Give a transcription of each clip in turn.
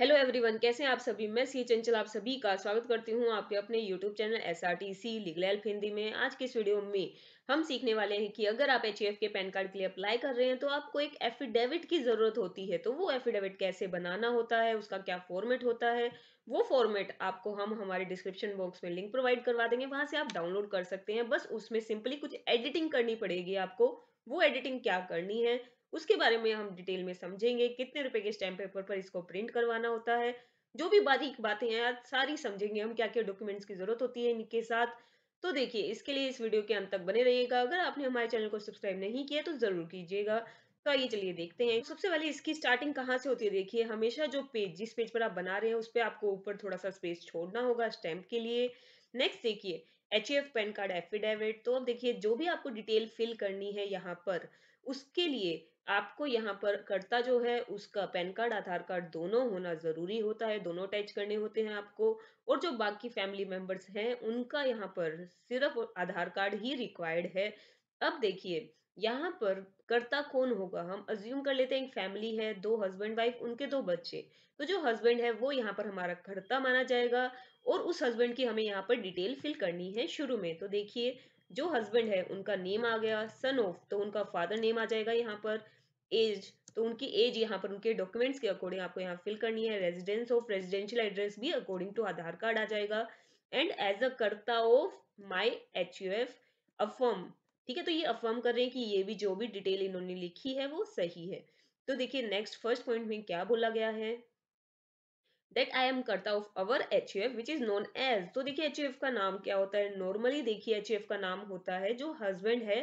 hello everyone कैसे हैं आप सभी मैं सी चंचल आप सभी का स्वागत करती हूं आपके अपने YouTube channel S R T C legal help Hindi में आज के इस वीडियो में हम सीखने वाले हैं कि अगर आप एच के पैन कार्ड के लिए अप्लाई कर रहे हैं तो आपको एक एफिडेविट की ज़रूरत होती है तो वो एफिडेविट कैसे बनाना होता है उसका क्या फॉर्मेट होता है वो फॉर्मेट आपको हम हमारे डिस्क्रिप्शन बॉक्स में लिंक प्रोवाइड करवा देंगे वहाँ से आप डाउनलोड कर सकते हैं बस उसमें सिंपली कुछ एडिटिंग करनी पड़ेगी आपको वो एडिटिंग क्या करनी है उसके बारे में हम डिटेल में समझेंगे कितने रुपए के स्टैम्प पेपर पर इसको प्रिंट करवाना होता है जो भी बारीक बातें हैं सारी समझेंगे हम क्या क्या डॉक्यूमेंट्स की जरूरत होती है इनके साथ तो देखिए इसके लिए इस वीडियो के अंत तक बने रहिएगा अगर आपने हमारे चैनल को सब्सक्राइब नहीं किया तो जरूर कीजिएगा तो आइए चलिए देखते हैं सबसे पहले इसकी स्टार्टिंग कहाँ से होती है देखिए हमेशा जो पेज जिस पेज पर आप बना रहे हैं उस पर आपको ऊपर थोड़ा सा स्पेस छोड़ना होगा स्टैम्प के लिए नेक्स्ट देखिए एच पैन कार्ड एफिडेविट तो अब देखिए जो भी आपको डिटेल फिल करनी है यहाँ पर उसके लिए आपको यहाँ पर कर्ता जो है उसका पैन कार्ड आधार कार्ड दोनों होना ज़रूरी होता है दोनों अटैच करने होते हैं आपको और जो बाकी फैमिली मेंबर्स हैं उनका यहाँ पर सिर्फ आधार कार्ड ही रिक्वायर्ड है अब देखिए यहाँ पर कर्ता कौन होगा हम अज्यूम कर लेते हैं एक फैमिली है दो हस्बैंड वाइफ उनके दो बच्चे तो जो हस्बैंड है वो यहाँ पर हमारा कर्ता माना जाएगा और उस हस्बैंड की हमें यहाँ पर डिटेल फिल करनी है शुरू में तो देखिए जो हस्बैंड है उनका नेम आ गया सन ऑफ तो उनका फादर नेम आ जाएगा यहाँ पर एज तो उनकी एज यहाँ पर उनके डॉक्यूमेंट्स के अकॉर्डिंग आपको यहाँ फिल करनी है रेजिडेंस ऑफ रेजिडेंशियल एड्रेस भी अकॉर्डिंग टू आधार कार्ड आ जाएगा and as a karta of my H U F affirm ठीक है तो ये अफर्म कर रहे हैं कि ये भी जो भी डिटेल इन्होंने लिखी है वो सही है तो देखिए नेक्स्ट फर्स्ट पॉइंट में क्या बोला गया है that I am karta of our H U F which is known as तो देखिए एच यू एफ का नाम क्या होता है नॉर्मली देखिए एच यू एफ का नाम होता है जो हस्बैंड है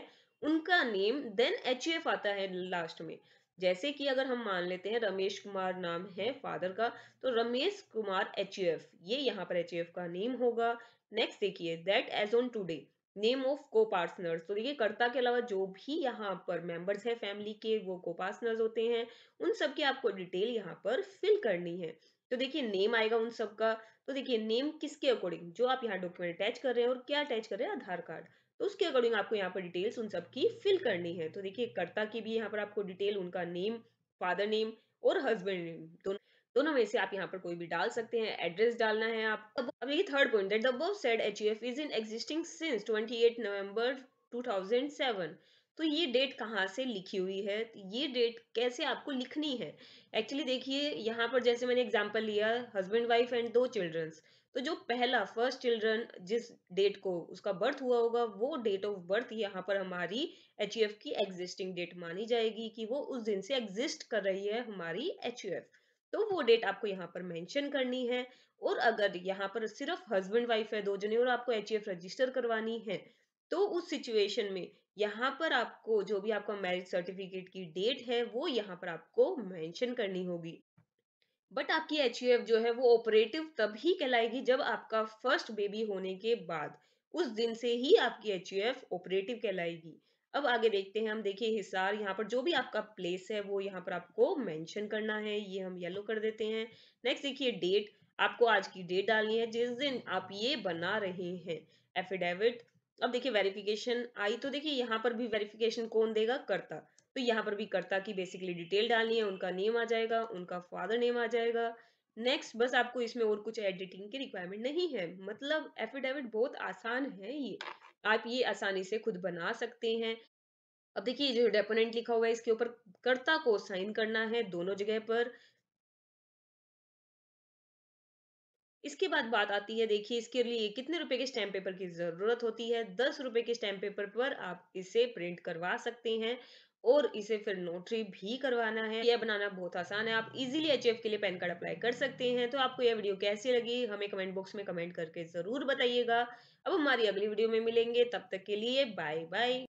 उनका name then H U F आता है लास्ट में जैसे कि अगर हम मान लेते हैं रमेश कुमार नाम है फादर का तो Ramesh Kumar H U F ये यहाँ पर एच यू एफ का नेम होगा नेक्स्ट देखिए that as on today name of co partners तो देखिए कर्ता के अलावा जो भी यहाँ पर मेंबर्स है फैमिली के वो को पार्टनर्स होते हैं उन सब की आपको डिटेल यहाँ पर फिल करनी है तो देखिए नेम आएगा उन सबका तो देखिए नेम किसके अकॉर्डिंग जो आप यहाँ डॉक्यूमेंट अटैच कर रहे हैं और क्या अटैच कर रहे हैं आधार कार्ड तो उसके अकॉर्डिंग आपको यहाँ पर डिटेल्स उन सबकी फिल करनी है तो देखिए कर्ता की भी यहाँ पर आपको डिटेल उनका नेम फादर नेम और हस्बैंड नेम दोनों दोनों में से आप यहाँ पर कोई भी डाल सकते हैं एड्रेस डालना है आप अब ये third point that the said H is in existing since 28 November 2007 तो ये डेट कहाँ से लिखी हुई है ये डेट कैसे आपको लिखनी है एक्चुअली देखिए यहाँ पर जैसे मैंने एग्जाम्पल लिया हस्बैंड वाइफ एंड दो चिल्ड्रंस तो जो पहला फर्स्ट चिल्ड्रन जिस डेट को उसका बर्थ हुआ होगा वो डेट ऑफ बर्थ यहाँ पर हमारी एच की एग्जिस्टिंग डेट मानी जाएगी कि वो उस दिन से एग्जिस्ट कर रही है हमारी एच तो वो डेट आपको यहाँ पर मेंशन करनी है और अगर यहाँ पर सिर्फ हस्बैंड वाइफ है दो जने और आपको एच रजिस्टर करवानी है तो उस सिचुएशन में यहाँ पर आपको जो भी आपका मैरिज सर्टिफिकेट की डेट है वो यहाँ पर आपको मेंशन करनी होगी बट आपकी एच जो है वो ऑपरेटिव तब ही कहलाएगी जब आपका फर्स्ट बेबी होने के बाद उस दिन से ही आपकी एच ऑपरेटिव कहलाएगी अब आगे देखते हैं हम देखिए हिसार यहाँ पर जो भी आपका प्लेस है वो यहाँ पर आपको मेंशन करना है ये हम येलो कर देते हैं नेक्स्ट देखिए डेट आपको आज की डेट डालनी है जिस दिन आप ये बना रहे हैं एफिडेविट अब देखिए वेरिफिकेशन आई तो देखिए यहाँ पर भी वेरिफिकेशन कौन देगा करता तो यहाँ पर भी करता की बेसिकली डिटेल डालनी है उनका नेम आ जाएगा उनका फादर नेम आ जाएगा नेक्स्ट बस आपको इसमें और कुछ एडिटिंग की रिक्वायरमेंट नहीं है मतलब एफिडेविट बहुत आसान है ये आप ये आसानी से खुद बना सकते हैं अब देखिए जो डेपोनेंट लिखा हुआ है इसके ऊपर कर्ता को साइन करना है दोनों जगह पर इसके बाद बात आती है देखिए इसके लिए कितने रुपए के स्टैम्प पेपर की ज़रूरत होती है दस रुपए के स्टैम्प पेपर पर आप इसे प्रिंट करवा सकते हैं और इसे फिर नोटरी भी करवाना है यह बनाना बहुत आसान है आप इजीली एच के लिए पैन कार्ड अप्लाई कर सकते हैं तो आपको यह वीडियो कैसी लगी हमें कमेंट बॉक्स में कमेंट करके ज़रूर बताइएगा अब हमारी अगली वीडियो में मिलेंगे तब तक के लिए बाय बाय